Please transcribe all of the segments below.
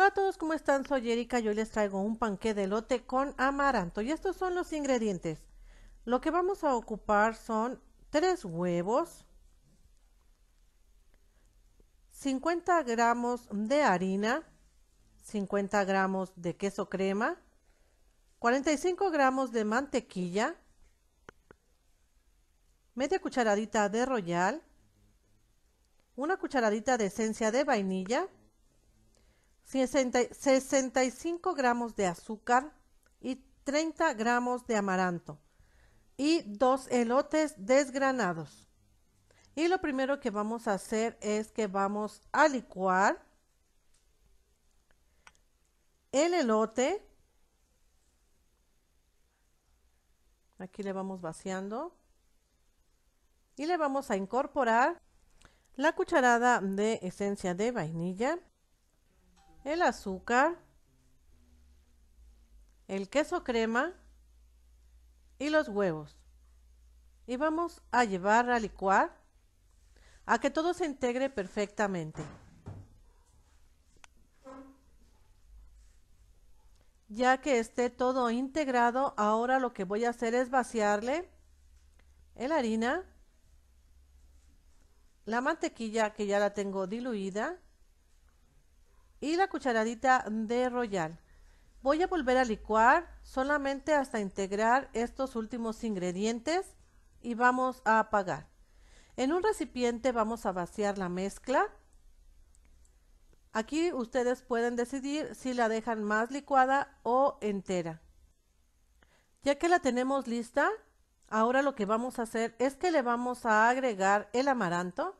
Hola a todos, ¿cómo están? Soy Erika y hoy les traigo un panqué de lote con amaranto. Y estos son los ingredientes. Lo que vamos a ocupar son 3 huevos, 50 gramos de harina, 50 gramos de queso crema, 45 gramos de mantequilla, media cucharadita de royal, una cucharadita de esencia de vainilla, 65 gramos de azúcar y 30 gramos de amaranto y dos elotes desgranados. Y lo primero que vamos a hacer es que vamos a licuar el elote. Aquí le vamos vaciando. Y le vamos a incorporar la cucharada de esencia de vainilla el azúcar, el queso crema y los huevos. Y vamos a llevar a licuar a que todo se integre perfectamente. Ya que esté todo integrado, ahora lo que voy a hacer es vaciarle la harina, la mantequilla que ya la tengo diluida, y la cucharadita de royal. Voy a volver a licuar solamente hasta integrar estos últimos ingredientes y vamos a apagar. En un recipiente vamos a vaciar la mezcla. Aquí ustedes pueden decidir si la dejan más licuada o entera. Ya que la tenemos lista, ahora lo que vamos a hacer es que le vamos a agregar el amaranto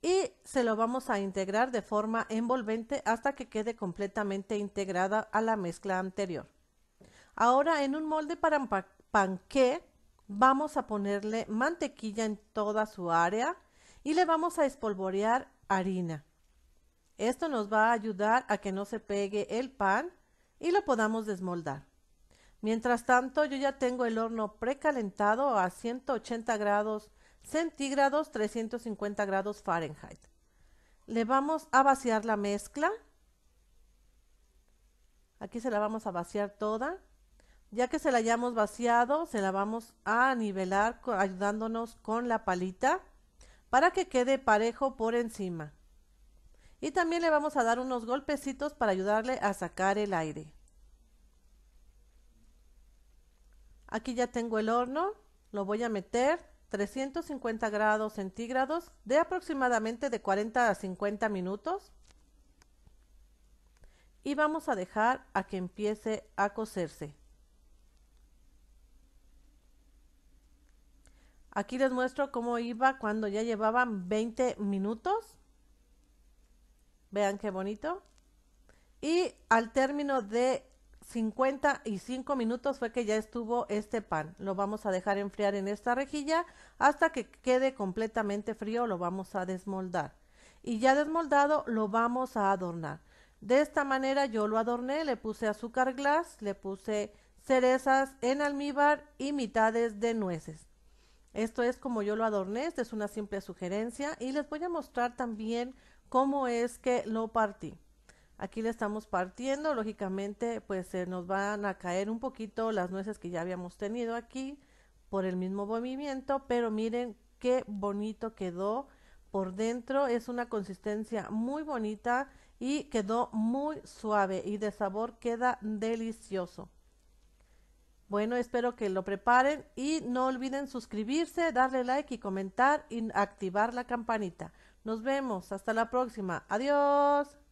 y se lo vamos a integrar de forma envolvente hasta que quede completamente integrada a la mezcla anterior. Ahora en un molde para panqué vamos a ponerle mantequilla en toda su área y le vamos a espolvorear harina. Esto nos va a ayudar a que no se pegue el pan y lo podamos desmoldar. Mientras tanto yo ya tengo el horno precalentado a 180 grados centígrados, 350 grados Fahrenheit. Le vamos a vaciar la mezcla. Aquí se la vamos a vaciar toda. Ya que se la hayamos vaciado, se la vamos a nivelar ayudándonos con la palita para que quede parejo por encima. Y también le vamos a dar unos golpecitos para ayudarle a sacar el aire. Aquí ya tengo el horno, lo voy a meter 350 grados centígrados de aproximadamente de 40 a 50 minutos y vamos a dejar a que empiece a cocerse. Aquí les muestro cómo iba cuando ya llevaban 20 minutos. Vean qué bonito. Y al término de 55 minutos fue que ya estuvo este pan. Lo vamos a dejar enfriar en esta rejilla hasta que quede completamente frío, lo vamos a desmoldar. Y ya desmoldado lo vamos a adornar. De esta manera yo lo adorné, le puse azúcar glass, le puse cerezas en almíbar y mitades de nueces. Esto es como yo lo adorné, esta es una simple sugerencia y les voy a mostrar también cómo es que lo partí. Aquí le estamos partiendo, lógicamente pues se nos van a caer un poquito las nueces que ya habíamos tenido aquí por el mismo movimiento, pero miren qué bonito quedó por dentro, es una consistencia muy bonita y quedó muy suave y de sabor queda delicioso. Bueno, espero que lo preparen y no olviden suscribirse, darle like y comentar y activar la campanita. Nos vemos, hasta la próxima. Adiós.